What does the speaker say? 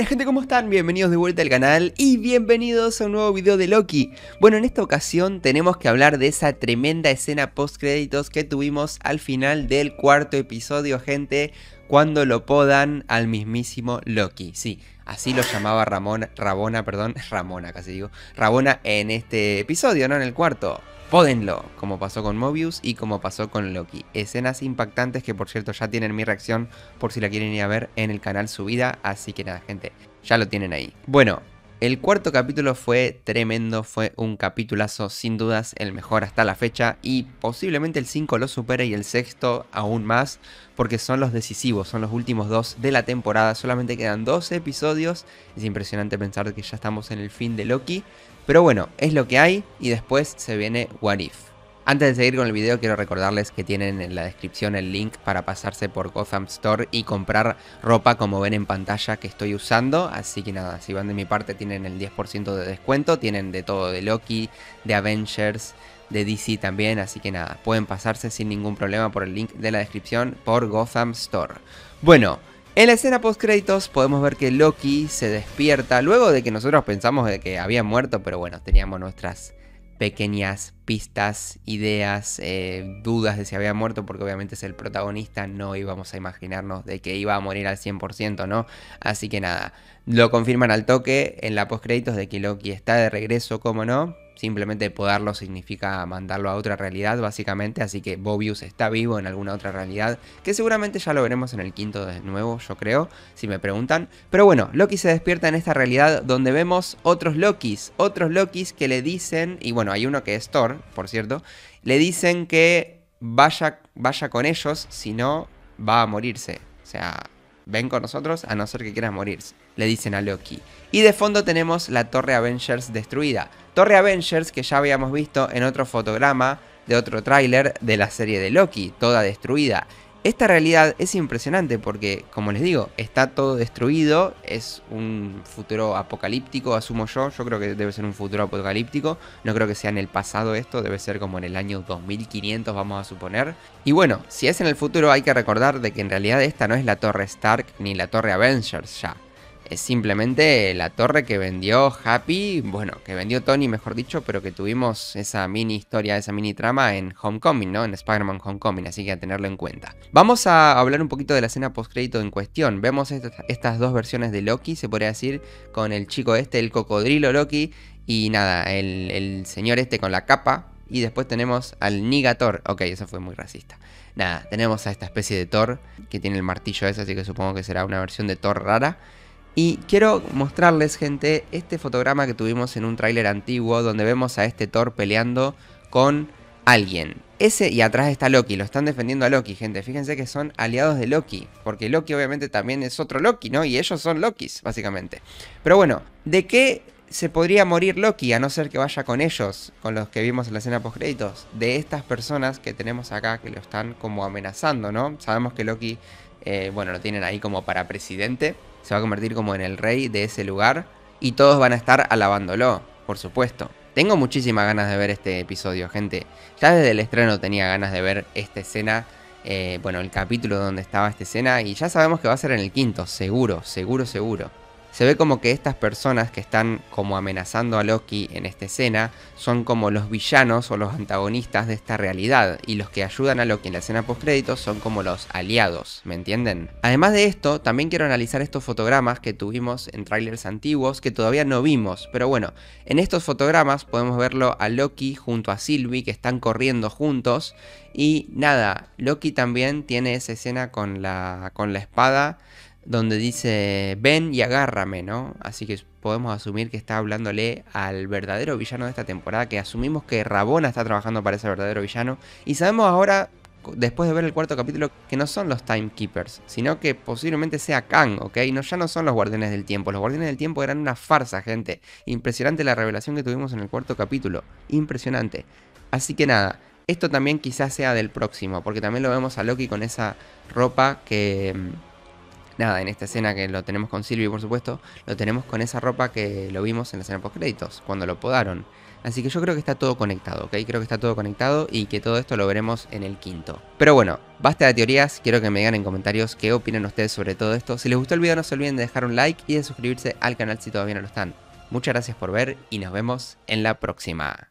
¡Hola gente, ¿cómo están? Bienvenidos de vuelta al canal y bienvenidos a un nuevo video de Loki. Bueno, en esta ocasión tenemos que hablar de esa tremenda escena post créditos que tuvimos al final del cuarto episodio, gente cuando lo podan al mismísimo Loki. Sí, así lo llamaba Ramona, Rabona, perdón, Ramona casi digo, Rabona en este episodio, ¿no? En el cuarto. Pódenlo, como pasó con Mobius y como pasó con Loki. Escenas impactantes que por cierto ya tienen mi reacción por si la quieren ir a ver en el canal subida, así que nada, gente, ya lo tienen ahí. Bueno, el cuarto capítulo fue tremendo, fue un capitulazo, sin dudas el mejor hasta la fecha y posiblemente el 5 lo supere y el sexto aún más porque son los decisivos, son los últimos dos de la temporada, solamente quedan dos episodios, es impresionante pensar que ya estamos en el fin de Loki, pero bueno, es lo que hay y después se viene What If. Antes de seguir con el video quiero recordarles que tienen en la descripción el link para pasarse por Gotham Store y comprar ropa como ven en pantalla que estoy usando. Así que nada, si van de mi parte tienen el 10% de descuento, tienen de todo, de Loki, de Avengers, de DC también, así que nada, pueden pasarse sin ningún problema por el link de la descripción por Gotham Store. Bueno, en la escena post créditos podemos ver que Loki se despierta luego de que nosotros pensamos de que había muerto, pero bueno, teníamos nuestras pequeñas pistas, ideas, eh, dudas de si había muerto, porque obviamente es el protagonista, no íbamos a imaginarnos de que iba a morir al 100%, ¿no? Así que nada, lo confirman al toque en la postcréditos de que Loki está de regreso, ¿cómo no, Simplemente poderlo significa mandarlo a otra realidad, básicamente. Así que Bobius está vivo en alguna otra realidad, que seguramente ya lo veremos en el quinto de nuevo, yo creo, si me preguntan. Pero bueno, Loki se despierta en esta realidad donde vemos otros Lokis, otros Lokis que le dicen, y bueno, hay uno que es Thor, por cierto, le dicen que vaya, vaya con ellos, si no, va a morirse. O sea, ven con nosotros a no ser que quieras morir, le dicen a Loki. Y de fondo tenemos la Torre Avengers destruida. Torre Avengers que ya habíamos visto en otro fotograma de otro tráiler de la serie de Loki, toda destruida. Esta realidad es impresionante porque, como les digo, está todo destruido, es un futuro apocalíptico, asumo yo, yo creo que debe ser un futuro apocalíptico, no creo que sea en el pasado esto, debe ser como en el año 2500 vamos a suponer. Y bueno, si es en el futuro hay que recordar de que en realidad esta no es la torre Stark ni la torre Avengers ya, es simplemente la torre que vendió Happy, bueno, que vendió Tony, mejor dicho, pero que tuvimos esa mini historia, esa mini trama en Homecoming, ¿no? En Spider-Man Homecoming, así que a tenerlo en cuenta. Vamos a hablar un poquito de la escena post-crédito en cuestión. Vemos estas, dos versiones de Loki, se podría decir, con el chico este, el cocodrilo Loki, y nada, el, el señor este con la capa, y después tenemos al Nigator. Ok, eso fue muy racista. Nada, tenemos a esta especie de Thor que tiene el martillo ese, así que supongo que será una versión de Thor rara. Y quiero mostrarles, gente, este fotograma que tuvimos en un tráiler antiguo donde vemos a este Thor peleando con alguien. Ese y atrás está Loki, lo están defendiendo a Loki, gente. Fíjense que son aliados de Loki, porque Loki obviamente también es otro Loki, ¿no? Y ellos son Lokis, básicamente. Pero bueno, ¿de qué se podría morir Loki a no ser que vaya con ellos, con los que vimos en la escena post créditos De estas personas que tenemos acá que lo están como amenazando, ¿no? Sabemos que Loki, eh, bueno, lo tienen ahí como para presidente se va a convertir como en el rey de ese lugar y todos van a estar alabándolo, por supuesto. Tengo muchísimas ganas de ver este episodio, gente. Ya desde el estreno tenía ganas de ver esta escena, eh, bueno, el capítulo donde estaba esta escena y ya sabemos que va a ser en el quinto, seguro, seguro, seguro. Se ve como que estas personas que están como amenazando a Loki en esta escena son como los villanos o los antagonistas de esta realidad y los que ayudan a Loki en la escena postcréditos son como los aliados, ¿me entienden? Además de esto, también quiero analizar estos fotogramas que tuvimos en trailers antiguos que todavía no vimos, pero bueno, en estos fotogramas podemos verlo a Loki junto a Sylvie que están corriendo juntos y nada, Loki también tiene esa escena con la, con la espada donde dice, ven y agárrame, ¿no? Así que podemos asumir que está hablándole al verdadero villano de esta temporada, que asumimos que Rabona está trabajando para ese verdadero villano, y sabemos ahora, después de ver el cuarto capítulo, que no son los Timekeepers, sino que posiblemente sea Kang, ¿ok? No, ya no son los Guardianes del Tiempo, los Guardianes del Tiempo eran una farsa, gente. Impresionante la revelación que tuvimos en el cuarto capítulo, impresionante. Así que nada, esto también quizás sea del próximo, porque también lo vemos a Loki con esa ropa que mm, nada, en esta escena que lo tenemos con Sylvie, por supuesto, lo tenemos con esa ropa que lo vimos en la escena post créditos, cuando lo podaron. Así que yo creo que está todo conectado, ¿ok? Creo que está todo conectado y que todo esto lo veremos en el quinto. Pero bueno, basta de teorías, quiero que me digan en comentarios qué opinan ustedes sobre todo esto. Si les gustó el video no se olviden de dejar un like y de suscribirse al canal si todavía no lo están. Muchas gracias por ver y nos vemos en la próxima.